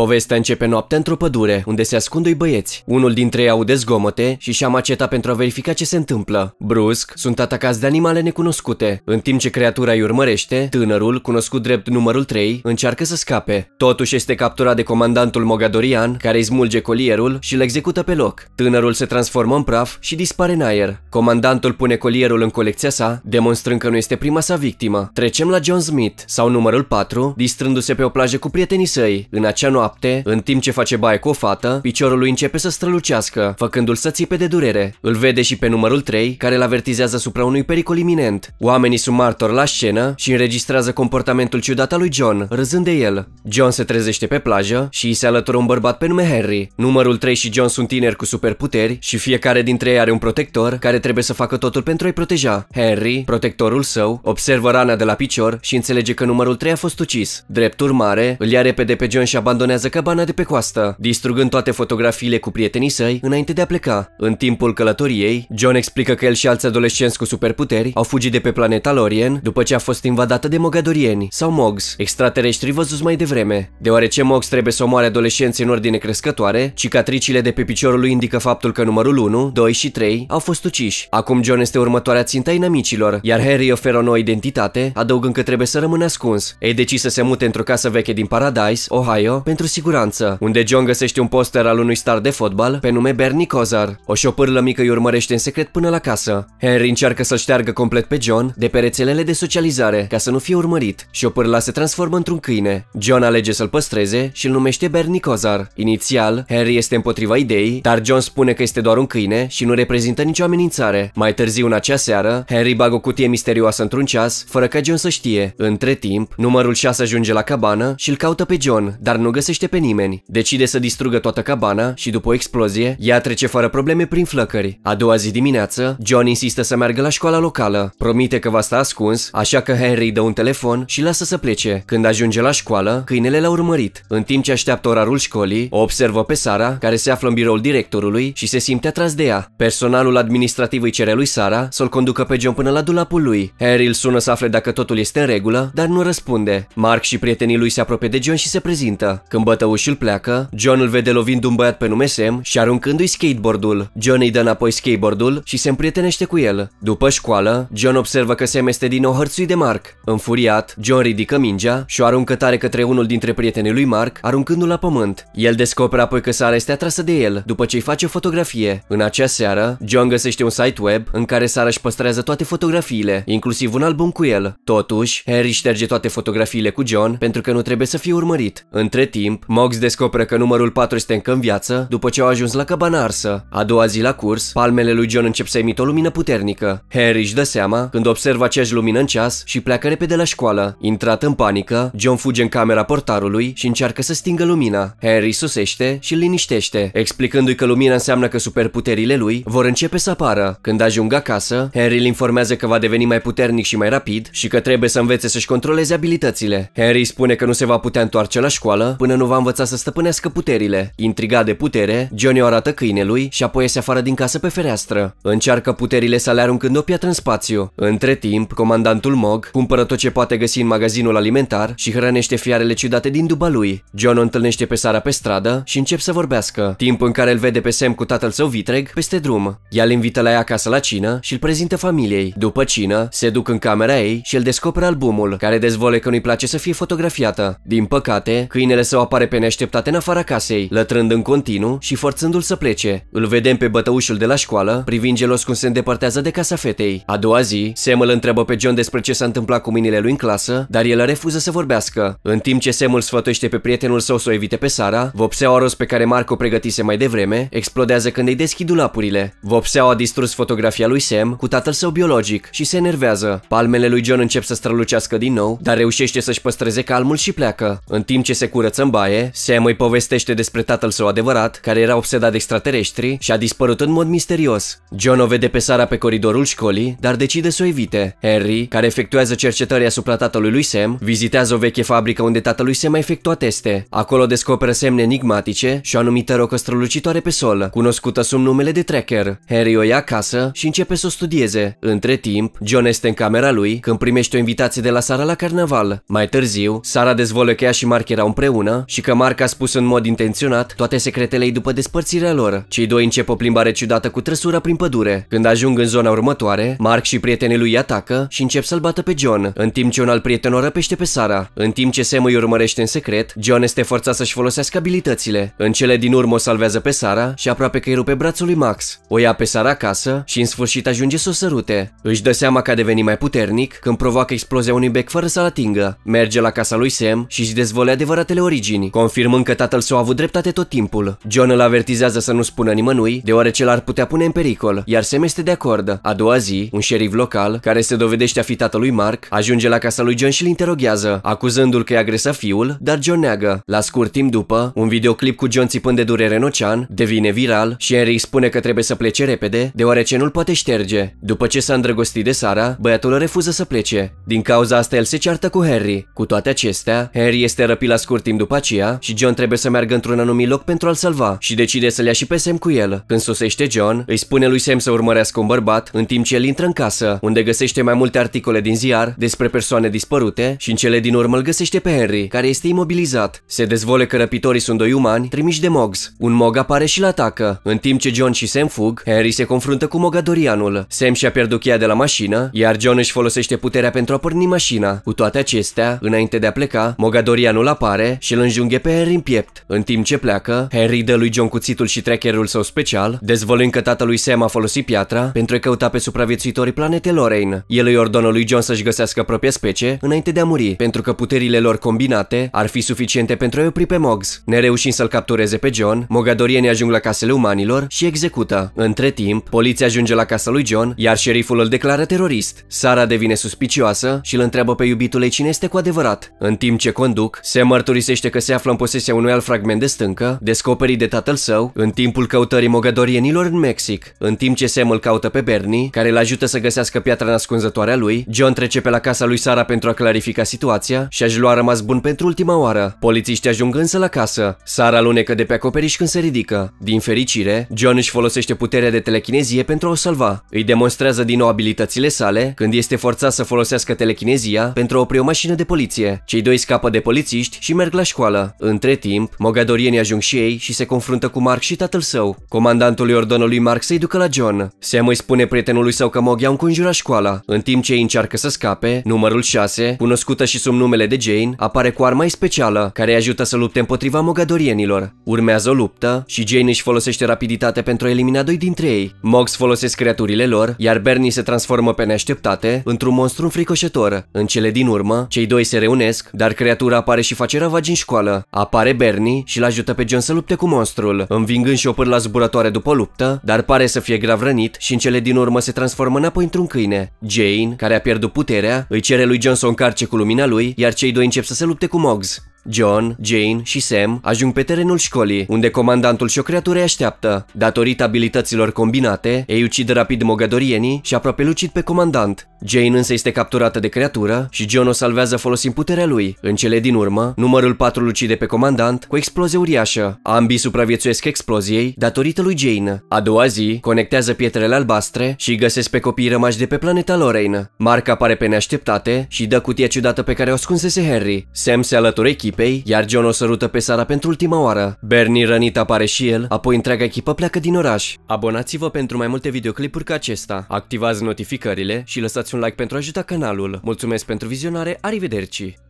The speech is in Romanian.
Povestea începe noaptea într-o pădure, unde se ascund doi băieți. Unul dintre ei aude zgomote și și-a maceta pentru a verifica ce se întâmplă. Brusc, sunt atacați de animale necunoscute. În timp ce creatura îi urmărește, tânărul, cunoscut drept numărul 3, încearcă să scape. Totuși este capturat de comandantul Mogadorian, care îi smulge colierul și îl execută pe loc. Tânărul se transformă în praf și dispare în aer. Comandantul pune colierul în colecția sa, demonstrând că nu este prima sa victimă. Trecem la John Smith, sau numărul 4, distrându-se pe o plajă cu prietenii săi. În acea noapte, noapte, în timp ce face baie cu o fată, piciorul lui începe să strălucească, făcându-l să țipe de durere. Îl vede și pe numărul 3, care îl avertizează asupra unui pericol iminent. Oamenii sunt martori la scenă și înregistrează comportamentul ciudat al lui John, râzând de el. John se trezește pe plajă și îi se alătură un bărbat pe nume Harry. Numărul 3 și John sunt tineri cu superputeri și fiecare dintre ei are un protector care trebuie să facă totul pentru a-i proteja. Henry, protectorul său, observă rana de la picior și înțelege că numărul 3 a fost ucis. Drept urmare, îl ia repede pe John și abandonează vizitează cabana de pe coastă, distrugând toate fotografiile cu prietenii săi înainte de a pleca. În timpul călătoriei, John explică că el și alți adolescenți cu superputeri au fugit de pe planeta Lorien după ce a fost invadată de mogadorieni sau mogs, extraterestri văzuți mai devreme. Deoarece mogs trebuie să omoare adolescenții în ordine crescătoare, cicatricile de pe piciorul lui indică faptul că numărul 1, 2 și 3 au fost uciși. Acum John este următoarea ținta inamicilor, iar Harry oferă o nouă identitate, adăugând că trebuie să rămână ascuns. Ei decis să se mute într-o casă veche din Paradise, Ohio, pentru pentru siguranță, unde John găsește un poster al unui star de fotbal pe nume Bernie Kozar. O șopârlă mică îi urmărește în secret până la casă. Henry încearcă să-l șteargă complet pe John de pe rețelele de socializare ca să nu fie urmărit. Șopârla se transformă într-un câine. John alege să-l păstreze și îl numește Bernie Kozar. Inițial, Henry este împotriva ideii, dar John spune că este doar un câine și nu reprezintă nicio amenințare. Mai târziu în acea seară, Henry bagă o cutie misterioasă într-un ceas, fără ca John să știe. Între timp, numărul 6 ajunge la cabană și îl caută pe John, dar nu găsește găsește pe nimeni. Decide să distrugă toată cabana și după o explozie, ea trece fără probleme prin flăcări. A doua zi dimineață, John insistă să meargă la școala locală. Promite că va sta ascuns, așa că Henry dă un telefon și lasă să plece. Când ajunge la școală, câinele l-a urmărit. În timp ce așteaptă orarul școlii, o observă pe Sara, care se află în biroul directorului și se simte atras de ea. Personalul administrativ îi cere lui Sara să-l conducă pe John până la dulapul lui. Henry îl sună să afle dacă totul este în regulă, dar nu răspunde. Mark și prietenii lui se apropie de John și se prezintă. Când când bătăușul pleacă, John îl vede lovind un băiat pe nume Sam și aruncându-i skateboardul. John îi dă înapoi skateboardul și se împrietenește cu el. După școală, John observă că Sam este din nou hărțuit de Mark. Înfuriat, John ridică mingea și o aruncă tare către unul dintre prietenii lui Mark, aruncându-l la pământ. El descoperă apoi că Sara este atrasă de el, după ce îi face o fotografie. În acea seară, John găsește un site web în care Sara își păstrează toate fotografiile, inclusiv un album cu el. Totuși, Harry șterge toate fotografiile cu John pentru că nu trebuie să fie urmărit. Între timp, timp, Mox descoperă că numărul 4 este încă în viață după ce au ajuns la cabana arsă. A doua zi la curs, palmele lui John încep să emită o lumină puternică. Harry își dă seama când observă aceeași lumină în ceas și pleacă repede la școală. Intrat în panică, John fuge în camera portarului și încearcă să stingă lumina. Harry susește și îl liniștește, explicându-i că lumina înseamnă că superputerile lui vor începe să apară. Când ajung acasă, Harry îl informează că va deveni mai puternic și mai rapid și că trebuie să învețe să-și controleze abilitățile. Harry spune că nu se va putea întoarce la școală până nu va învăța să stăpânească puterile. Intrigat de putere, Johnny o arată câinelui și apoi se afară din casă pe fereastră. Încearcă puterile le aruncând o piatră în spațiu. Între timp, comandantul Mog cumpără tot ce poate găsi în magazinul alimentar și hrănește fiarele ciudate din duba lui. John o întâlnește pe Sara pe stradă și încep să vorbească, timp în care îl vede pe Sam cu tatăl său vitreg peste drum. Ea îl invită la ea acasă la cină și îl prezintă familiei. După cină, se duc în camera ei și îl descoperă albumul, care dezvole că nu-i place să fie fotografiată. Din păcate, câinele său apare pe neașteptate în afara casei, lătrând în continuu și forțându-l să plece. Îl vedem pe bătăușul de la școală, privind gelos cum se îndepărtează de casa fetei. A doua zi, Sam îl întreabă pe John despre ce s-a întâmplat cu minile lui în clasă, dar el refuză să vorbească. În timp ce Sam îl sfătuiește pe prietenul său să o evite pe Sara, vopseaua roz pe care Marco pregătise mai devreme explodează când îi deschid dulapurile. Vopseaua a distrus fotografia lui Sam cu tatăl său biologic și se enervează. Palmele lui John încep să strălucească din nou, dar reușește să-și păstreze calmul și pleacă. În timp ce se curăță în bar, baie, Sam îi povestește despre tatăl său adevărat, care era obsedat de extraterestri și a dispărut în mod misterios. John o vede pe Sara pe coridorul școlii, dar decide să o evite. Henry, care efectuează cercetări asupra tatălui lui Sam, vizitează o veche fabrică unde tatălui Sam a efectuat teste. Acolo descoperă semne enigmatice și o anumită rocă strălucitoare pe sol, cunoscută sub numele de Tracker. Henry o ia acasă și începe să o studieze. Între timp, John este în camera lui când primește o invitație de la Sara la carnaval. Mai târziu, Sara dezvolă că ea și Mark erau împreună și că Mark a spus în mod intenționat toate secretele ei după despărțirea lor. Cei doi încep o plimbare ciudată cu trăsura prin pădure. Când ajung în zona următoare, Mark și prietenii lui atacă și încep să-l bată pe John, în timp ce un alt prieten o răpește pe Sara. În timp ce Sam îi urmărește în secret, John este forțat să-și folosească abilitățile. În cele din urmă o salvează pe Sara și aproape că îi rupe brațul lui Max. O ia pe Sara acasă și în sfârșit ajunge să o sărute. Își dă seama că a devenit mai puternic când provoacă explozia unui bec fără să-l atingă. Merge la casa lui Sam și își dezvolea adevăratele origini Ginny, confirmând că tatăl său a avut dreptate tot timpul. John îl avertizează să nu spună nimănui, deoarece l-ar putea pune în pericol, iar Sam este de acord. A doua zi, un șerif local, care se dovedește a fi tatălui Mark, ajunge la casa lui John și îl interoghează, acuzându-l că i-a agresat fiul, dar John neagă. La scurt timp după, un videoclip cu John țipând de durere în ocean devine viral și Henry spune că trebuie să plece repede, deoarece nu-l poate șterge. După ce s-a îndrăgostit de Sara, băiatul refuză să plece. Din cauza asta el se ceartă cu Harry. Cu toate acestea, Harry este răpit la scurt timp după aceea și John trebuie să meargă într-un anumit loc pentru a-l salva și decide să-l ia și pe Sam cu el. Când sosește John, îi spune lui Sam să urmărească un bărbat în timp ce el intră în casă, unde găsește mai multe articole din ziar despre persoane dispărute și în cele din urmă îl găsește pe Henry, care este imobilizat. Se dezvole că răpitorii sunt doi umani trimiși de Mogs. Un Mog apare și-l atacă. În timp ce John și Sam fug, Henry se confruntă cu Mogadorianul. Sam și-a pierdut cheia de la mașină, iar John își folosește puterea pentru a porni mașina. Cu toate acestea, înainte de a pleca, Mogadorianul apare și îl înjunghe pe Henry în piept. În timp ce pleacă, Henry dă lui John cuțitul și trackerul său special, dezvăluind că tatălui Sam a folosit piatra pentru a căuta pe supraviețuitorii planetei Lorraine. El îi ordonă lui John să-și găsească propria specie înainte de a muri, pentru că puterile lor combinate ar fi suficiente pentru a opri pe Mogs. Nereușind să-l captureze pe John, mogadorienii ajung la casele umanilor și execută. Între timp, poliția ajunge la casa lui John, iar șeriful îl declară terorist. Sara devine suspicioasă și îl întreabă pe iubitul ei cine este cu adevărat. În timp ce conduc, se mărturisește că se află în posesia unui alt fragment de stâncă, descoperit de tatăl său, în timpul căutării mogadorienilor în Mexic. În timp ce Sam îl caută pe Bernie, care îl ajută să găsească piatra nascunzătoare a lui, John trece pe la casa lui Sara pentru a clarifica situația și a-și lua rămas bun pentru ultima oară. Polițiștii ajung însă la casă. Sara alunecă de pe acoperiș când se ridică. Din fericire, John își folosește puterea de telechinezie pentru a o salva. Îi demonstrează din nou abilitățile sale când este forțat să folosească telechinezia pentru a opri o mașină de poliție. Cei doi scapă de polițiști și merg la școală școală. Între timp, mogadorienii ajung și ei și se confruntă cu Mark și tatăl său. Comandantul îi ordonă lui Mark să-i ducă la John. Sam îi spune prietenului său că Mog i-a înconjurat școala. În timp ce ei încearcă să scape, numărul 6, cunoscută și sub numele de Jane, apare cu arma specială, care îi ajută să lupte împotriva mogadorienilor. Urmează o luptă și Jane își folosește rapiditatea pentru a elimina doi dintre ei. Mogs folosesc creaturile lor, iar Bernie se transformă pe neașteptate într-un monstru înfricoșător. În cele din urmă, cei doi se reunesc, dar creatura apare și face ravagi în școală școală. Apare Bernie și-l ajută pe John să lupte cu monstrul, învingând și o la zburătoare după luptă, dar pare să fie grav rănit și în cele din urmă se transformă înapoi într-un câine. Jane, care a pierdut puterea, îi cere lui John să o încarce cu lumina lui, iar cei doi încep să se lupte cu Mogs. John, Jane și Sam ajung pe terenul școlii, unde comandantul și o creatură așteaptă. Datorită abilităților combinate, ei ucid rapid mogadorienii și aproape lucid pe comandant. Jane însă este capturată de creatură și John o salvează folosind puterea lui. În cele din urmă, numărul 4 lucide pe comandant cu explozie uriașă. Ambii supraviețuiesc exploziei datorită lui Jane. A doua zi, conectează pietrele albastre și găsesc pe copiii rămași de pe planeta Lorraine. Mark apare pe neașteptate și dă cutia ciudată pe care o ascunsese Harry. Sam se alătură echipă echipei, iar John o sărută pe Sara pentru ultima oară. Bernie rănit apare și el, apoi întreaga echipă pleacă din oraș. Abonați-vă pentru mai multe videoclipuri ca acesta, activați notificările și lăsați un like pentru a ajuta canalul. Mulțumesc pentru vizionare, arrivederci!